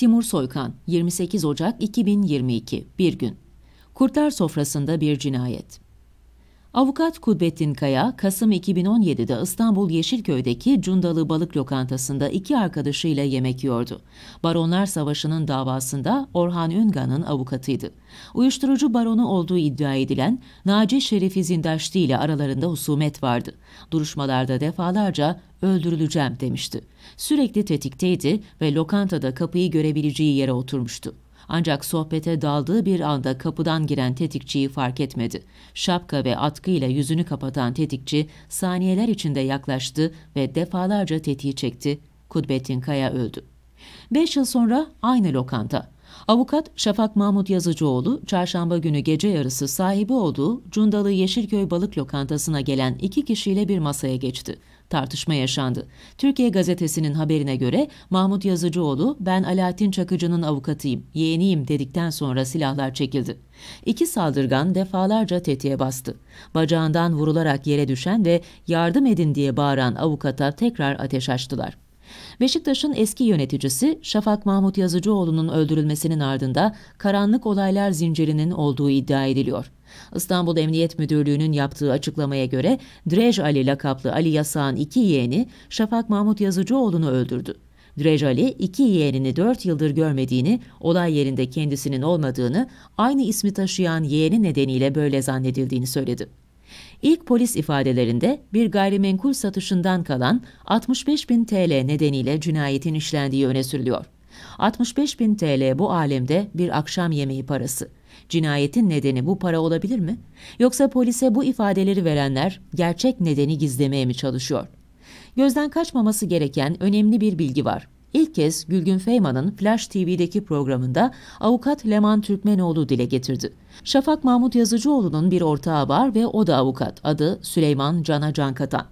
Timur Soykan, 28 Ocak 2022, bir gün. Kurtlar sofrasında bir cinayet. Avukat Kudbettin Kaya, Kasım 2017'de İstanbul Yeşilköy'deki Cundalı Balık Lokantası'nda iki arkadaşıyla yemek yiyordu. Baronlar Savaşı'nın davasında Orhan Üngan'ın avukatıydı. Uyuşturucu baronu olduğu iddia edilen Naci Şerifi Zindaşti ile aralarında husumet vardı. Duruşmalarda defalarca öldürüleceğim demişti. Sürekli tetikteydi ve lokantada kapıyı görebileceği yere oturmuştu. Ancak sohbete daldığı bir anda kapıdan giren tetikçiyi fark etmedi. Şapka ve atkıyla yüzünü kapatan tetikçi saniyeler içinde yaklaştı ve defalarca tetiği çekti. Kudbettin Kaya öldü. Beş yıl sonra aynı lokanta Avukat Şafak Mahmut Yazıcıoğlu, çarşamba günü gece yarısı sahibi olduğu Cundalı Yeşilköy Balık Lokantası'na gelen iki kişiyle bir masaya geçti. Tartışma yaşandı. Türkiye Gazetesi'nin haberine göre Mahmut Yazıcıoğlu, ben Alaaddin Çakıcı'nın avukatıyım, yeğeniyim dedikten sonra silahlar çekildi. İki saldırgan defalarca tetiğe bastı. Bacağından vurularak yere düşen ve yardım edin diye bağıran avukata tekrar ateş açtılar. Beşiktaş'ın eski yöneticisi Şafak Mahmut Yazıcıoğlu'nun öldürülmesinin ardında karanlık olaylar zincirinin olduğu iddia ediliyor. İstanbul Emniyet Müdürlüğü'nün yaptığı açıklamaya göre Drej Ali lakaplı Ali Yasak'ın iki yeğeni Şafak Mahmut Yazıcıoğlu'nu öldürdü. Drej Ali iki yeğenini dört yıldır görmediğini, olay yerinde kendisinin olmadığını, aynı ismi taşıyan yeğeni nedeniyle böyle zannedildiğini söyledi. İlk polis ifadelerinde bir gayrimenkul satışından kalan 65 bin TL nedeniyle cinayetin işlendiği öne sürülüyor. 65 bin TL bu alemde bir akşam yemeği parası. Cinayetin nedeni bu para olabilir mi? Yoksa polise bu ifadeleri verenler gerçek nedeni gizlemeye mi çalışıyor? Gözden kaçmaması gereken önemli bir bilgi var ilk kez Gülgün Feyman'ın Flash TV'deki programında avukat Leman Türkmenoğlu dile getirdi. Şafak Mahmut Yazıcıoğlu'nun bir ortağı var ve o da avukat. Adı Süleyman Cana Cankatan.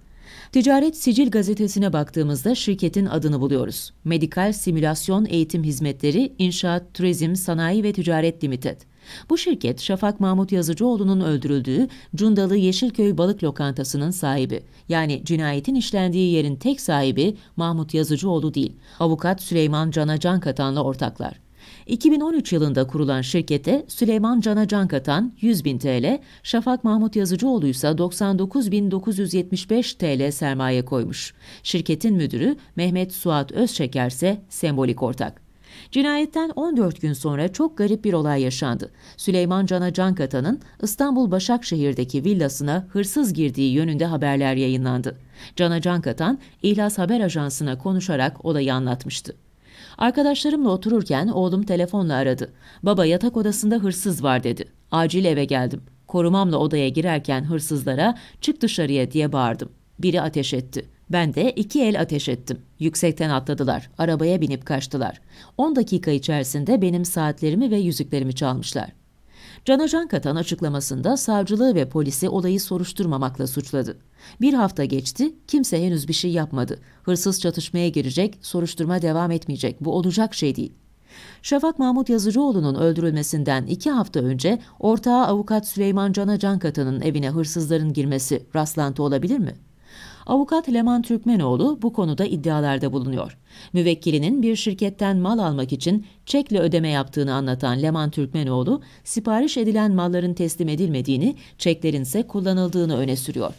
Ticaret Sicil gazetesine baktığımızda şirketin adını buluyoruz. Medikal Simülasyon Eğitim Hizmetleri İnşaat Turizm Sanayi ve Ticaret Limited. Bu şirket Şafak Mahmut Yazıcıoğlu'nun öldürüldüğü Cundalı Yeşilköy Balık Lokantası'nın sahibi. Yani cinayetin işlendiği yerin tek sahibi Mahmut Yazıcıoğlu değil. Avukat Süleyman Cana Cankatan'la ortaklar. 2013 yılında kurulan şirkete Süleyman Cana Cankatan 100 bin TL, Şafak Mahmut Yazıcıoğlu ise 99.975 TL sermaye koymuş. Şirketin müdürü Mehmet Suat Özçeker ise sembolik ortak. Cinayetten 14 gün sonra çok garip bir olay yaşandı. Süleyman Can'a can katanın İstanbul Başakşehir'deki villasına hırsız girdiği yönünde haberler yayınlandı. Can'a can katan İhlas Haber Ajansı'na konuşarak olayı anlatmıştı. Arkadaşlarımla otururken oğlum telefonla aradı. Baba yatak odasında hırsız var dedi. Acil eve geldim. Korumamla odaya girerken hırsızlara çık dışarıya diye bağırdım. Biri ateş etti. Ben de iki el ateş ettim. Yüksekten atladılar. Arabaya binip kaçtılar. 10 dakika içerisinde benim saatlerimi ve yüzüklerimi çalmışlar. Canacan Katan açıklamasında savcılığı ve polisi olayı soruşturmamakla suçladı. Bir hafta geçti, kimse henüz bir şey yapmadı. Hırsız çatışmaya girecek, soruşturma devam etmeyecek. Bu olacak şey değil. Şafak Mahmut Yazıcıoğlu'nun öldürülmesinden iki hafta önce ortağı avukat Süleyman Cana Cankatan'ın evine hırsızların girmesi rastlantı olabilir mi?'' Avukat Leman Türkmenoğlu bu konuda iddialarda bulunuyor. Müvekkilinin bir şirketten mal almak için çekle ödeme yaptığını anlatan Leman Türkmenoğlu, sipariş edilen malların teslim edilmediğini, çeklerin ise kullanıldığını öne sürüyor.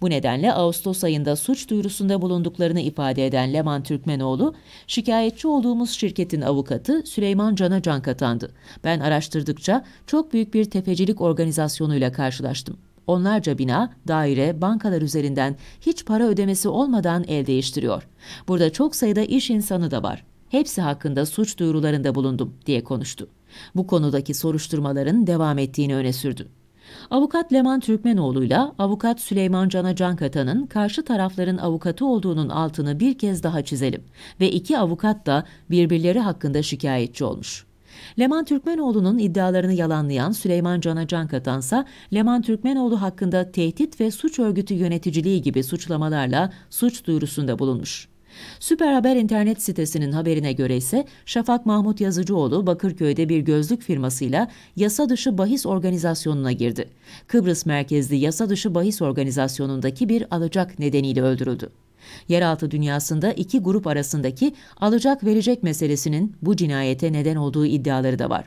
Bu nedenle Ağustos ayında suç duyurusunda bulunduklarını ifade eden Leman Türkmenoğlu, şikayetçi olduğumuz şirketin avukatı Süleyman Can'a can katandı. Ben araştırdıkça çok büyük bir tefecilik organizasyonuyla karşılaştım. Onlarca bina, daire, bankalar üzerinden hiç para ödemesi olmadan el değiştiriyor. Burada çok sayıda iş insanı da var. Hepsi hakkında suç duyurularında bulundum diye konuştu. Bu konudaki soruşturmaların devam ettiğini öne sürdü. Avukat Leman Türkmenoğlu'yla avukat Süleyman Cana Cankatan'ın karşı tarafların avukatı olduğunun altını bir kez daha çizelim ve iki avukat da birbirleri hakkında şikayetçi olmuş. Leman Türkmenoğlu'nun iddialarını yalanlayan Süleyman Can'a can katansa Leman Türkmenoğlu hakkında tehdit ve suç örgütü yöneticiliği gibi suçlamalarla suç duyurusunda bulunmuş. Süper Haber internet sitesinin haberine göre ise Şafak Mahmut Yazıcıoğlu Bakırköy'de bir gözlük firmasıyla yasa dışı bahis organizasyonuna girdi. Kıbrıs merkezli yasa dışı bahis organizasyonundaki bir alacak nedeniyle öldürüldü. Yeraltı dünyasında iki grup arasındaki alacak verecek meselesinin bu cinayete neden olduğu iddiaları da var.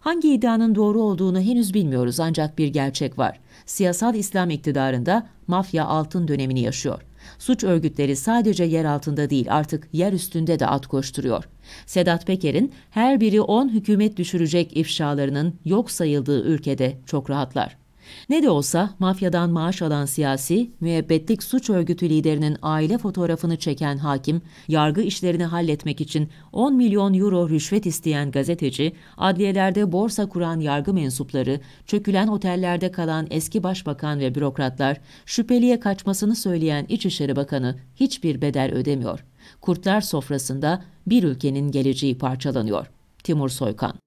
Hangi iddianın doğru olduğunu henüz bilmiyoruz ancak bir gerçek var. Siyasal İslam iktidarında mafya altın dönemini yaşıyor. Suç örgütleri sadece yer altında değil artık yer üstünde de at koşturuyor. Sedat Peker'in her biri 10 hükümet düşürecek ifşalarının yok sayıldığı ülkede çok rahatlar. Ne de olsa mafyadan maaş alan siyasi, müebbetlik suç örgütü liderinin aile fotoğrafını çeken hakim, yargı işlerini halletmek için 10 milyon euro rüşvet isteyen gazeteci, adliyelerde borsa kuran yargı mensupları, çökülen otellerde kalan eski başbakan ve bürokratlar, şüpheliye kaçmasını söyleyen İçişleri Bakanı hiçbir bedel ödemiyor. Kurtlar sofrasında bir ülkenin geleceği parçalanıyor. Timur Soykan